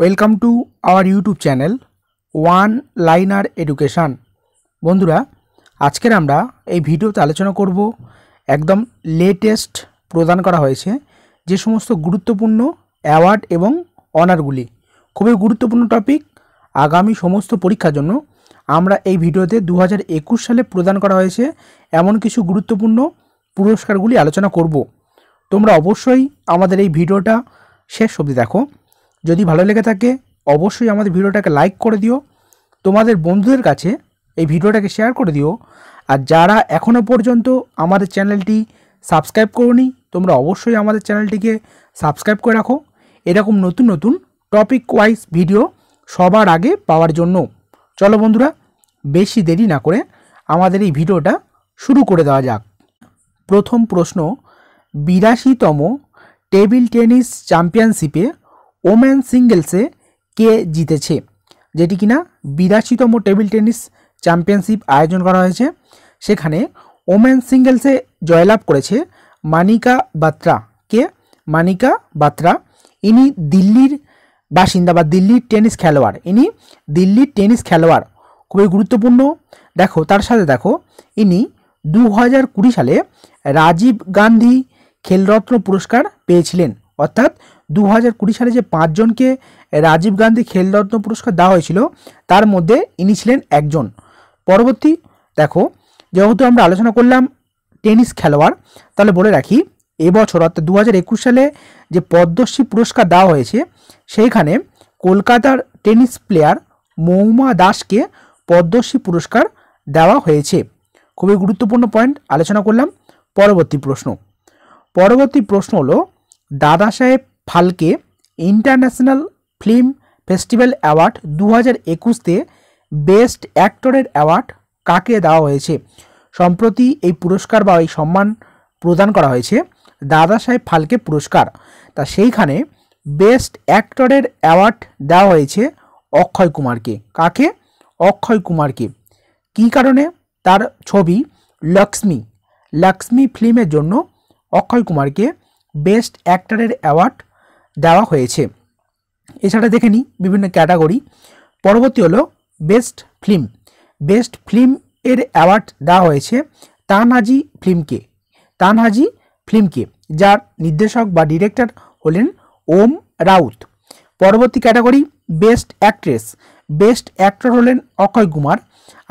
welcome to our YouTube channel one liner education বন্ধুরা আজকের আমরা এই ভিডিওতে আলোচনা করব একদম লেটেস্ট প্রদান করা হয়েছে যে সমস্ত গুরুত্বপূর্ণ অ্যাওয়ার্ড এবং অনারগুলি খুবই গুরুত্বপূর্ণ টপিক আগামী সমস্ত পরীক্ষার জন্য আমরা এই ভিডিওতে দু সালে প্রদান করা হয়েছে এমন কিছু গুরুত্বপূর্ণ পুরস্কারগুলি আলোচনা করব তোমরা অবশ্যই আমাদের এই ভিডিওটা শেষ অবধি দেখো যদি ভালো লেগে থাকে অবশ্যই আমাদের ভিডিওটাকে লাইক করে দিও তোমাদের বন্ধুদের কাছে এই ভিডিওটাকে শেয়ার করে দিও আর যারা এখনও পর্যন্ত আমাদের চ্যানেলটি সাবস্ক্রাইব করনি তোমরা অবশ্যই আমাদের চ্যানেলটিকে সাবস্ক্রাইব করে রাখো এরকম নতুন নতুন টপিক ওয়াইজ ভিডিও সবার আগে পাওয়ার জন্য চলো বন্ধুরা বেশি দেরি না করে আমাদের এই ভিডিওটা শুরু করে দেওয়া যাক প্রথম প্রশ্ন বিরাশিতম টেবিল টেনিস চ্যাম্পিয়নশিপে ওম্যান সিঙ্গেলসে কে জিতেছে যেটি কিনা বিরাশিতম টেবিল টেনিস চ্যাম্পিয়নশিপ আয়োজন করা হয়েছে সেখানে ওম্যান সিঙ্গেলসে জয়লাভ করেছে মানিকা বাত্রা কে মানিকা বাত্রা ইনি দিল্লির বাসিন্দা বা দিল্লির টেনিস খেলোয়াড় ইনি দিল্লির টেনিস খেলোয়াড় খুবই গুরুত্বপূর্ণ দেখো তার সাথে দেখো ইনি দু সালে রাজীব গান্ধী খেলরত্ন পুরস্কার পেয়েছিলেন অর্থাৎ দু সালে যে পাঁচজনকে রাজীব গান্ধী খেলরত্ন পুরস্কার দেওয়া হয়েছিল তার মধ্যে ইনি ছিলেন একজন পরবর্তী দেখো যেহেতু আমরা আলোচনা করলাম টেনিস খেলোয়াড় তাহলে বলে রাখি এবছর অর্থাৎ দু সালে যে পদ্মশ্রী পুরস্কার দেওয়া হয়েছে সেইখানে কলকাতার টেনিস প্লেয়ার মৌমা দাসকে পদ্মশ্রী পুরস্কার দেওয়া হয়েছে খুবই গুরুত্বপূর্ণ পয়েন্ট আলোচনা করলাম পরবর্তী প্রশ্ন পরবর্তী প্রশ্ন হলো Dada Saheb Phalke international film festival award দু হাজার একুশতে বেস্ট অ্যাক্টরের অ্যাওয়ার্ড কাকে দেওয়া হয়েছে সম্প্রতি এই পুরস্কার বা এই সম্মান প্রদান করা হয়েছে দাদা সাহেব ফালকে পুরস্কার তা সেইখানে বেস্ট অ্যাক্টরের অ্যাওয়ার্ড দেওয়া হয়েছে অক্ষয় কুমারকে কাকে অক্ষয় কুমারকে কী কারণে তার ছবি লক্ষ্মী লক্ষ্মী ফিল্মের জন্য অক্ষয় কুমারকে বেস্ট অ্যাক্টারের অ্যাওয়ার্ড দেওয়া হয়েছে এছাড়া দেখে নিই বিভিন্ন ক্যাটাগরি পরবর্তী হলো বেস্ট ফিল্ম বেস্ট ফিল্ম এর অ্যাওয়ার্ড দেওয়া হয়েছে তানহাজি ফিল্মকে তানহাজি ফিল্মকে যার নির্দেশক বা ডিরেক্টর হলেন ওম রাউত পরবর্তী category best actress best actor হলেন অক্ষয় কুমার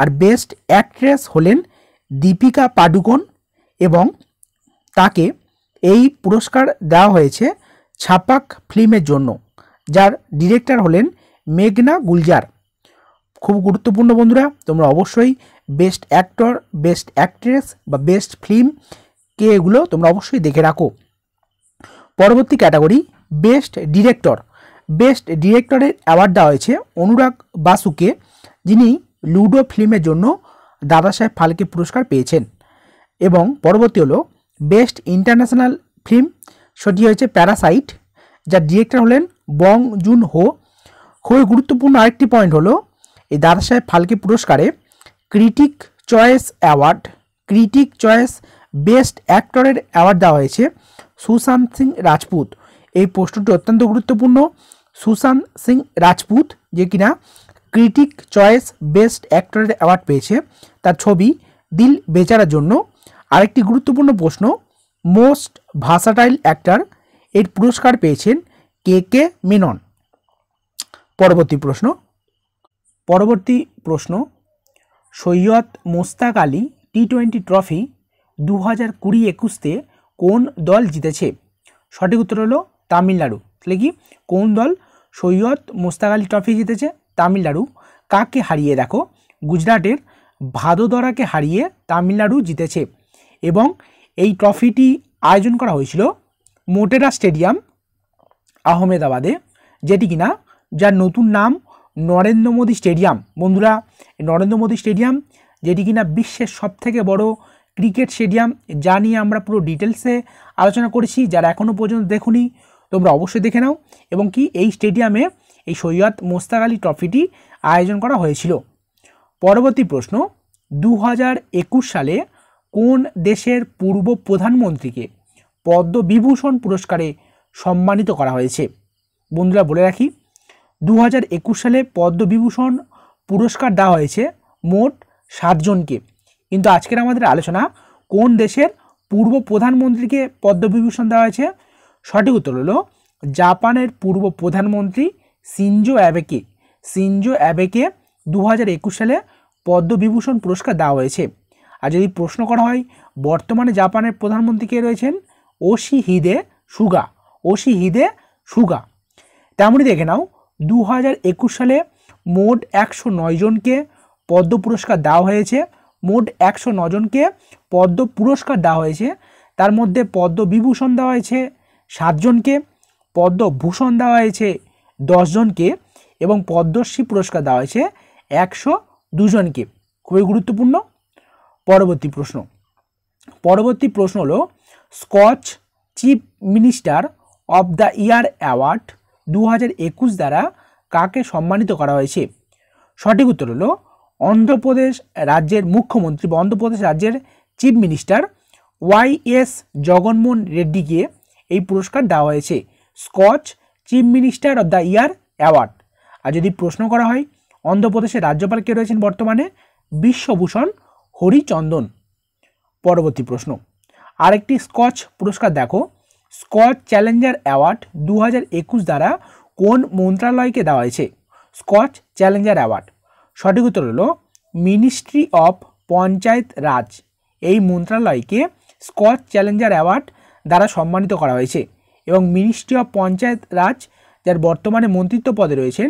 আর বেস্ট অ্যাক্ট্রেস হলেন দীপিকা পাডুকোন এবং তাকে এই পুরস্কার দেওয়া হয়েছে ছাপাক ফিল্মের জন্য যার ডিরেক্টর হলেন মেঘনা গুলজার খুব গুরুত্বপূর্ণ বন্ধুরা তোমরা অবশ্যই বেস্ট অ্যাক্টর বেস্ট অ্যাক্ট্রেস বা বেস্ট ফিল্ম কে এগুলো তোমরা অবশ্যই দেখে রাখো পরবর্তী ক্যাটাগরি বেস্ট ডিরেক্টর বেস্ট ডিরেক্টরের অ্যাওয়ার্ড দেওয়া হয়েছে অনুরাগ বাসুকে যিনি লুডো ফিল্মের জন্য দাদা সাহেব ফালকে পুরস্কার পেয়েছেন এবং পরবর্তী হলো বেস্ট ইন্টারন্যাশনাল ফিল্ম সেটি হয়েছে প্যারাসাইট যার ডিরেক্টর হলেন বং জুন হো খুবই গুরুত্বপূর্ণ আরেকটি পয়েন্ট হলো এই দাদা সাহেব ফালকে পুরস্কারে critic choice award critic choice best অ্যাক্টরের অ্যাওয়ার্ড দেওয়া হয়েছে সুশান্ত সিং রাজপুত এই পোস্টটি অত্যন্ত গুরুত্বপূর্ণ সুশান্ত সিং রাজপুত যে কিনা ক্রিটিক চয়েস বেস্ট অ্যাক্টরের অ্যাওয়ার্ড পেয়েছে তার ছবি দিল বেচারার জন্য আরেকটি গুরুত্বপূর্ণ প্রশ্ন মোস্ট ভাসাটাইল অ্যাক্টার এর পুরস্কার পেয়েছেন কে কে মেনন পরবর্তী প্রশ্ন পরবর্তী প্রশ্ন Syed Mushtaq Ali T twenty trophy দু হাজার কুড়ি একুশতে কোন দল জিতেছে সঠিক উত্তর হলো তামিলনাড়ু তাহলে কি কোন দল সৈয়দ মোস্তাক আলী ট্রফি জিতেছে তামিলনাড়ু কাকে হারিয়ে দেখো গুজরাটের ভাদোদরাকে হারিয়ে তামিলনাড়ু জিতেছে এবং এই ট্রফিটি আয়োজন করা হয়েছিল মোটেরা স্টেডিয়াম আহমেদাবাদে যেটি কিনা যার নতুন নাম নরেন্দ্র মোদী স্টেডিয়াম বন্ধুরা নরেন্দ্র মোদী স্টেডিয়াম যেটি কিনা বিশ্বের সবথেকে বড় ক্রিকেট স্টেডিয়াম যা নিয়ে আমরা পুরো ডিটেলসে আলোচনা করেছি যারা এখনও পর্যন্ত দেখুনি তোমরা অবশ্যই দেখে নাও এবং কি এই স্টেডিয়ামে এই সৈয়দ মোস্তাক আলী ট্রফিটি আয়োজন করা হয়েছিল পরবর্তী প্রশ্ন দু সালে কোন দেশের পূর্ব প্রধানমন্ত্রীকে পদ্মবিভূষণ পুরস্কারে সম্মানিত করা হয়েছে বন্ধুরা বলে রাখি দু হাজার সালে পদ্মবিভূষণ পুরস্কার দেওয়া হয়েছে মোট সাতজনকে কিন্তু আজকের আমাদের আলোচনা কোন দেশের পূর্ব প্রধানমন্ত্রীকে পদ্মবিভূষণ দেওয়া হয়েছে সঠিক উত্তর হলো জাপানের পূর্ব প্রধানমন্ত্রী সিনজো অ্যাবেকে সিনজো অ্যাবেকে দু সালে পদ্মবিভূষণ পুরস্কার দেওয়া হয়েছে আর যদি প্রশ্ন করা হয় বর্তমানে জাপানের প্রধানমন্ত্রী কে রয়েছেন ওশি হিদে সুগা ওশি হিদে সুগা তেমনই দেখে নাও দু সালে মোট একশো জনকে পদ্ম পুরস্কার দেওয়া হয়েছে মোট একশো জনকে পদ্ম পুরস্কার দেওয়া হয়েছে তার মধ্যে পদ্মবিভূষণ দেওয়া হয়েছে সাতজনকে পদ্মভূষণ দেওয়া হয়েছে দশজনকে এবং পদ্মশ্রী পুরস্কার দেওয়া হয়েছে একশো দুজনকে খুবই গুরুত্বপূর্ণ পরবর্তী প্রশ্ন পরবর্তী প্রশ্ন হল Skoch chief minister of the year award দু দ্বারা কাকে সম্মানিত করা হয়েছে সঠিক উত্তর হলো অন্ধ্রপ্রদেশ রাজ্যের মুখ্যমন্ত্রী বা অন্ধ্রপ্রদেশ রাজ্যের chief minister Y S Jaganmohan রেড্ডিকে এই পুরস্কার দেওয়া হয়েছে Skoch chief minister of the year award আর যদি প্রশ্ন করা হয় অন্ধ্রপ্রদেশের রাজ্যপাল কে রয়েছেন বর্তমানে বিশ্বভূষণ হরিচন্দন পরবর্তী প্রশ্ন আরেকটি স্কচ পুরস্কার দেখো স্কচ চ্যালেঞ্জার অ্যাওয়ার্ড দু দ্বারা কোন মন্ত্রণালয়কে দেওয়া হয়েছে স্কচ চ্যালেঞ্জার অ্যাওয়ার্ড সঠিক উত্তর হলো মিনিস্ট্রি অফ পঞ্চায়েত রাজ এই মন্ত্রণালয়কে স্কচ চ্যালেঞ্জার অ্যাওয়ার্ড দ্বারা সম্মানিত করা হয়েছে এবং মিনিস্ট্রি অফ পঞ্চায়েত রাজ যার বর্তমানে মন্ত্রিত্ব পদে রয়েছেন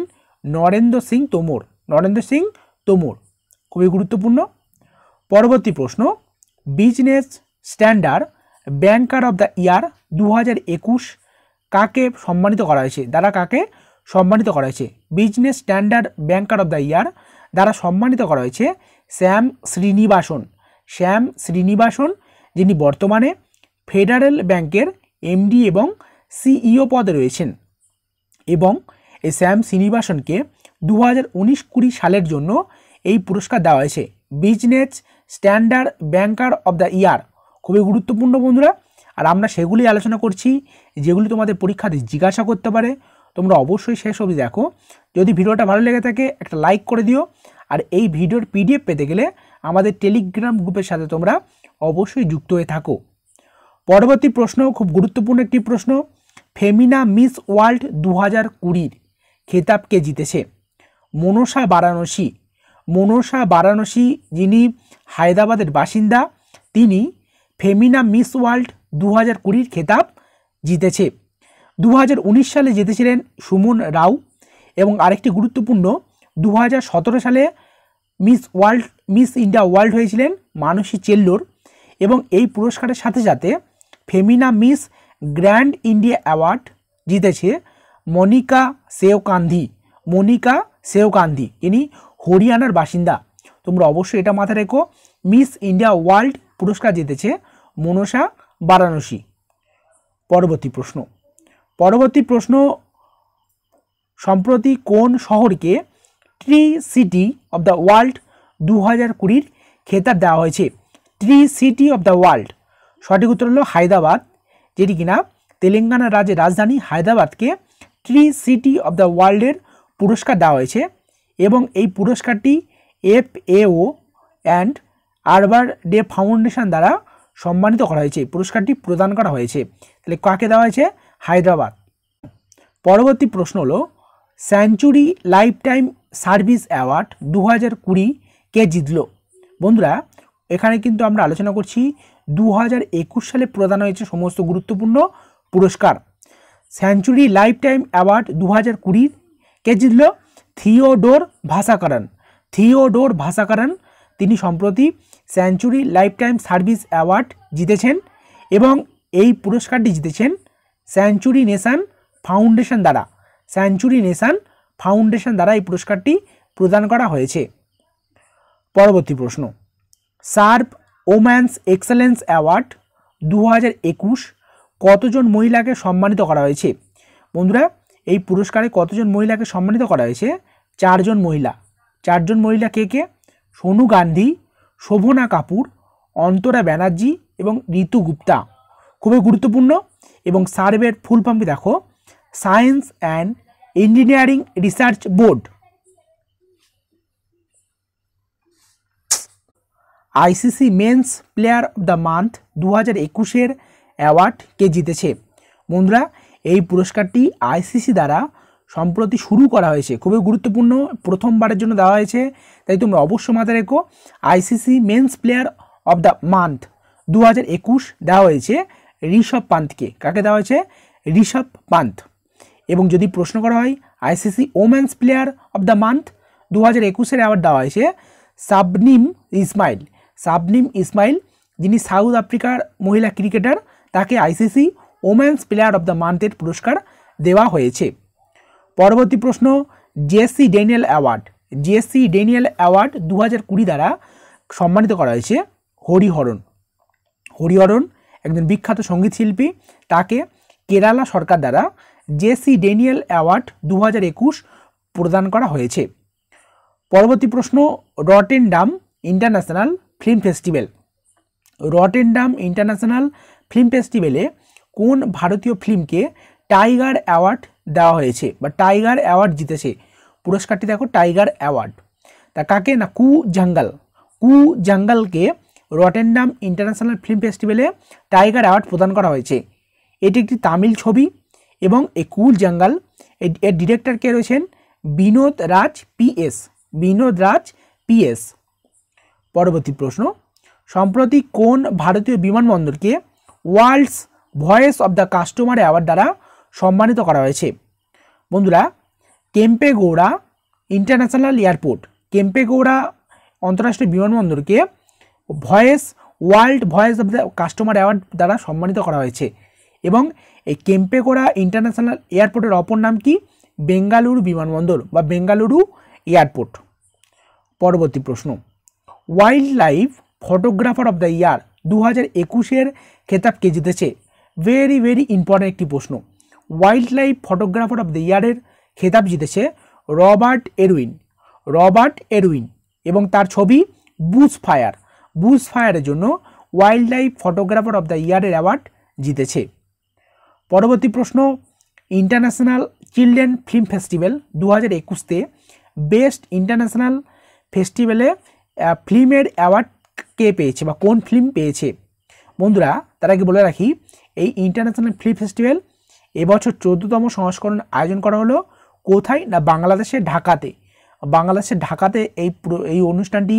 নরেন্দ্র সিং তোমর নরেন্দ্র সিং তোমর খুবই গুরুত্বপূর্ণ পরবর্তী প্রশ্ন business standard banker of the year দু কাকে সম্মানিত করা হয়েছে দ্বারা কাকে সম্মানিত করা হয়েছে business standard banker of the year দ্বারা সম্মানিত করা হয়েছে শ্যাম শ্রীনিবাসন শ্যাম শ্রীনিবাসন যিনি বর্তমানে ফেডারেল ব্যাংকের এমডি এবং সিইও e পদে রয়েছেন এবং এই শ্যাম শ্রীনিবাসনকে দু হাজার উনিশ কুড়ি সালের জন্য এই পুরস্কার দেওয়া হয়েছে business standard banker of the year খুবই গুরুত্বপূর্ণ বন্ধুরা আর আমরা সেগুলি আলোচনা করছি যেগুলি তোমাদের পরীক্ষাতে জিজ্ঞাসা করতে পারে তোমরা অবশ্যই শেষ অবধি দেখো যদি ভিডিওটা ভালো লেগে থাকে একটা লাইক করে দিও আর এই ভিডিওর পিডিএফ পেতে গেলে আমাদের টেলিগ্রাম গ্রুপের সাথে তোমরা অবশ্যই যুক্ত হয়ে থাকো পরবর্তী প্রশ্ন খুব গুরুত্বপূর্ণ একটি প্রশ্ন ফেমিনা মিস ওয়ার্ল্ড দু হাজার কুড়ির খেতাবকে জিতেছে মনসা বারাণসী মনসা বারাণসী যিনি হায়দ্রাবাদের বাসিন্দা তিনি ফেমিনা মিস ওয়ার্ল্ড দু হাজার কুড়ির খেতাব জিতেছে দু সালে জিতেছিলেন সুমন রাও এবং আরেকটি গুরুত্বপূর্ণ দু সালে miss world miss India world হয়েছিলেন মানসী চেল্লোর এবং এই পুরস্কারের সাথে সাথে Femina miss grand India award জিতেছে মনিকা সেওকান্ধি মনিকা সেওকান্ধি ইনি হরিয়ানার বাসিন্দা তোমরা অবশ্যই এটা মাথায় রেখো মিস ইন্ডিয়া ওয়ার্ল্ড পুরস্কার জিতেছে মনসা বারাণসী পরবর্তী প্রশ্ন পরবর্তী প্রশ্ন সম্প্রতি কোন শহরকে tree city of the world দু হাজার কুড়ির খেতাব দেওয়া হয়েছে tree city of the world সঠিক উত্তর হলো হায়দ্রাবাদ যেটি কিনা তেলেঙ্গানা রাজ্যের রাজধানী হায়দ্রাবাদকে ট্রি সিটি অব দ্য ওয়ার্ল্ডের পুরস্কার দেওয়া হয়েছে এবং এই পুরস্কারটি এফ এও অ্যান্ড আরবার ডে ফাউন্ডেশন দ্বারা সম্মানিত করা হয়েছে পুরস্কারটি প্রদান করা হয়েছে তাহলে কাকে দেওয়া হয়েছে হায়দ্রাবাদ পরবর্তী প্রশ্ন হলো sanctuary lifetime service award দু হাজার কুড়ি কে জিতল বন্ধুরা এখানে কিন্তু আমরা আলোচনা করছি দু হাজার একুশ সালে প্রদান হয়েছে সমস্ত গুরুত্বপূর্ণ পুরস্কার স্যাঞ্চুরি লাইফ টাইম অ্যাওয়ার্ড দু হাজার কুড়ির কে জিতল থিওডোর ভাষাকরণ থিওডোর ভাষাকরণ তিনি সম্প্রতি century lifetime service award জিতেছেন এবং এই পুরস্কারটি জিতেছেন স্যাঞ্চুরি নেশান ফাউন্ডেশন দ্বারা স্যাঞ্চুরি নেশান ফাউন্ডেশন দ্বারা এই পুরস্কারটি প্রদান করা হয়েছে পরবর্তী প্রশ্ন সার্প ওম্যান্স এক্সেলেন্স অ্যাওয়ার্ড দু কতজন মহিলাকে সম্মানিত করা হয়েছে বন্ধুরা এই পুরস্কারে কতজন মহিলাকে সম্মানিত করা হয়েছে চারজন মহিলা চারজন মহিলা কে কে সোনু গান্ধী শোভনা কাপুর অন্তরা ব্যানার্জি এবং ঋতু গুপ্তা খুবই গুরুত্বপূর্ণ এবং সার্ভের ফুল ফর্মটি দেখো science and engineering research board ICC men's player of the month দু হাজার একুশের অ্যাওয়ার্ড কে জিতেছে বন্ধুরা এই পুরস্কারটি আইসিসি দ্বারা সম্প্রতি শুরু করা হয়েছে খুবই গুরুত্বপূর্ণ প্রথমবারের জন্য দেওয়া হয়েছে তাই তোমরা অবশ্য মাথায় রেখো ICC men's player of the month দু হাজার একুশ দেওয়া হয়েছে ঋষভ পান্তকে কাকে দেওয়া হয়েছে ঋষভ পান্ত এবং যদি প্রশ্ন করা হয় ICC women's player of the month দু হাজার একুশের অ্যাওয়ার্ড দেওয়া হয়েছে সাবনিম ইসমাইল সাবনিম ইসমাইল যিনি সাউথ আফ্রিকার মহিলা ক্রিকেটার তাকে ICC women's player of the মান্থের পুরস্কার দেওয়া হয়েছে পরবর্তী প্রশ্ন GSC Daniel award GSC Daniel award দু দ্বারা সম্মানিত করা হয়েছে হরিহরণ হরিহরণ একজন বিখ্যাত সঙ্গীত শিল্পী তাকে কেরালা সরকার দ্বারা জেসি ডেনিয়াল অ্যাওয়ার্ড দু প্রদান করা হয়েছে পরবর্তী প্রশ্ন Rotterdam international film festival Rotterdam international film ফেস্টিভ্যালে কোন ভারতীয় ফিল্মকে টাইগার অ্যাওয়ার্ড দেওয়া হয়েছে বা টাইগার অ্যাওয়ার্ড জিতেছে পুরস্কারটি দেখো টাইগার অ্যাওয়ার্ড তা কাকে না কু জঙ্গল কু জঙ্গলকে রটেন্ডাম ইন্টারন্যাশনাল ফিল্ম ফেস্টিভ্যালে টাইগার অ্যাওয়ার্ড প্রদান করা হয়েছে এটি একটি তামিল ছবি এবং এই কুল জঙ্গল এর ডিরেক্টর কে রয়েছেন বিনোদ রাজ পিএস বিনোদ রাজ পিএস পরবর্তী প্রশ্ন সম্প্রতি কোন ভারতীয় বিমানবন্দরকে world's voice of the customer award দ্বারা সম্মানিত করা হয়েছে বন্ধুরা কেম্পেগৌড়া ইন্টারন্যাশনাল এয়ারপোর্ট কেম্পেগৌড়া আন্তর্জাতিক বিমানবন্দরকে voice world voice of the customer award দ্বারা সম্মানিত করা হয়েছে এবং এই কেম্পেগোড়া ইন্টারন্যাশনাল এয়ারপোর্টের অপর নাম কি বেঙ্গালুরু বিমানবন্দর বা বেঙ্গালুরু এয়ারপোর্ট পরবর্তী প্রশ্ন wildlife photographer of the year দু হাজার একুশের খেতাব কে জিতেছে ভেরি ভেরি ইম্পর্টেন্ট একটি প্রশ্ন wildlife photographer of the ইয়ারের খেতাব জিতেছে রবার্ট এরউইন রবার্ট এরউইন এবং তার ছবি বুস ফায়ার বুস ফায়ারের জন্য wildlife photographer of the ইয়ারের অ্যাওয়ার্ড জিতেছে পরবর্তী প্রশ্ন ইন্টারন্যাশনাল চিলড্রেন ফিল্ম ফেস্টিভ্যাল দু হাজার একুশতে বেস্ট ইন্টারন্যাশনাল ফেস্টিভ্যালে ফিল্মের অ্যাওয়ার্ড কে পেয়েছে বা কোন ফিল্ম পেয়েছে বন্ধুরা তার আগে বলে রাখি এই ইন্টারন্যাশনাল ফিল্ম ফেস্টিভ্যাল এবছর চোদ্দতম সংস্করণ আয়োজন করা হলো কোথায় না বাংলাদেশের ঢাকাতে বাংলাদেশের ঢাকাতে এই এই অনুষ্ঠানটি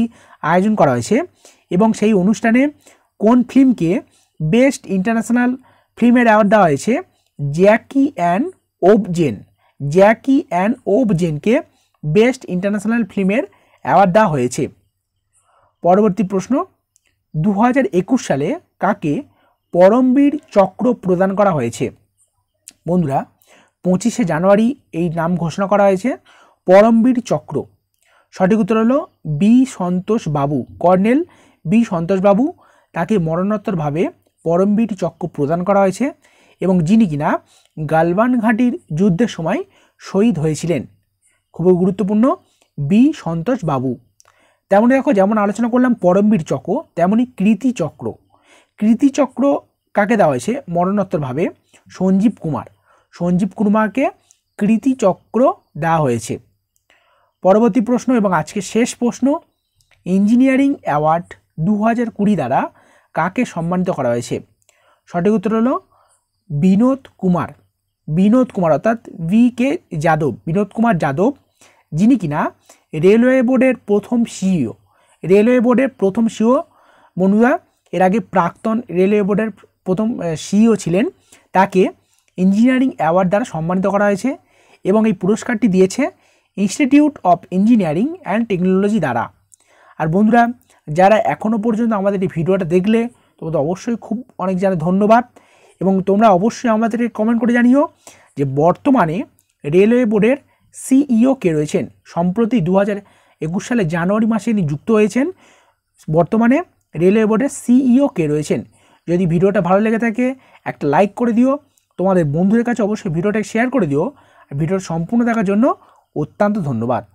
আয়োজন করা হয়েছে এবং সেই অনুষ্ঠানে কোন ফিল্মকে বেস্ট ইন্টারন্যাশনাল ফিল্মের অ্যাওয়ার্ড দেওয়া হয়েছে Jackie and Oopjen Jackie and ওবজেনকে বেস্ট ইন্টারন্যাশনাল ফিল্মের অ্যাওয়ার্ড দেওয়া হয়েছে পরবর্তী প্রশ্ন দু সালে কাকে পরমবীর চক্র প্রদান করা হয়েছে বন্ধুরা পঁচিশে জানুয়ারি এই নাম ঘোষণা করা হয়েছে পরমবীর চক্র সঠিক উত্তর হলো বি সন্তোষ বাবু কর্নেল বি সন্তোষ বাবু তাকে মরণোত্তরভাবে পরমবীর চক্র প্রদান করা হয়েছে এবং যিনি কিনা গালবান ঘাঁটির যুদ্ধের সময় শহীদ হয়েছিলেন খুবই গুরুত্বপূর্ণ বি সন্তোষ বাবু তেমনই দেখো যেমন আলোচনা করলাম পরমবীর চক্র তেমনই কৃতি চক্র কৃতিচক্র কাকে দেওয়া হয়েছে মরণোত্তরভাবে সঞ্জীব কুমার সঞ্জীব কুমারকে কৃতিচক্র দেওয়া হয়েছে পরবর্তী প্রশ্ন এবং আজকে শেষ প্রশ্ন ইঞ্জিনিয়ারিং অ্যাওয়ার্ড দু হাজার কুড়ি দ্বারা কাকে সম্মানিত করা হয়েছে সঠিক উত্তর হলো বিনোদ কুমার বিনোদ কুমার অর্থাৎ ভি কে যাদব বিনোদ কুমার যাদব যিনি কিনা রেলওয়ে বোর্ডের প্রথম সিইও রেলওয়ে বোর্ডের প্রথম সিও বন্ধুরা এর আগে প্রাক্তন রেলওয়ে বোর্ডের প্রথম সিইও ছিলেন তাকে ইঞ্জিনিয়ারিং অ্যাওয়ার্ড দ্বারা সম্মানিত করা হয়েছে এবং এই পুরস্কারটি দিয়েছে institute of engineering and technology দ্বারা আর বন্ধুরা যারা এখনও পর্যন্ত আমাদের এই ভিডিওটা দেখলে তোমাদের অবশ্যই খুব অনেক জানা ধন্যবাদ এবং তোমরা অবশ্যই আমাদেরকে কমেন্ট করে জানিও যে বর্তমানে রেলওয়ে বোর্ডের সিইও কে রয়েছেন সম্প্রতি দু হাজার একুশ সালে জানুয়ারি মাসে নিযুক্ত যুক্ত হয়েছেন বর্তমানে রেলওয়ে বোর্ডের সিইও কে রয়েছেন যদি ভিডিওটা ভালো লেগে থাকে একটা লাইক করে দিও তোমাদের বন্ধুদের কাছে অবশ্যই ভিডিওটা শেয়ার করে দিও ভিডিওটা সম্পূর্ণ দেখার জন্য অত্যন্ত ধন্যবাদ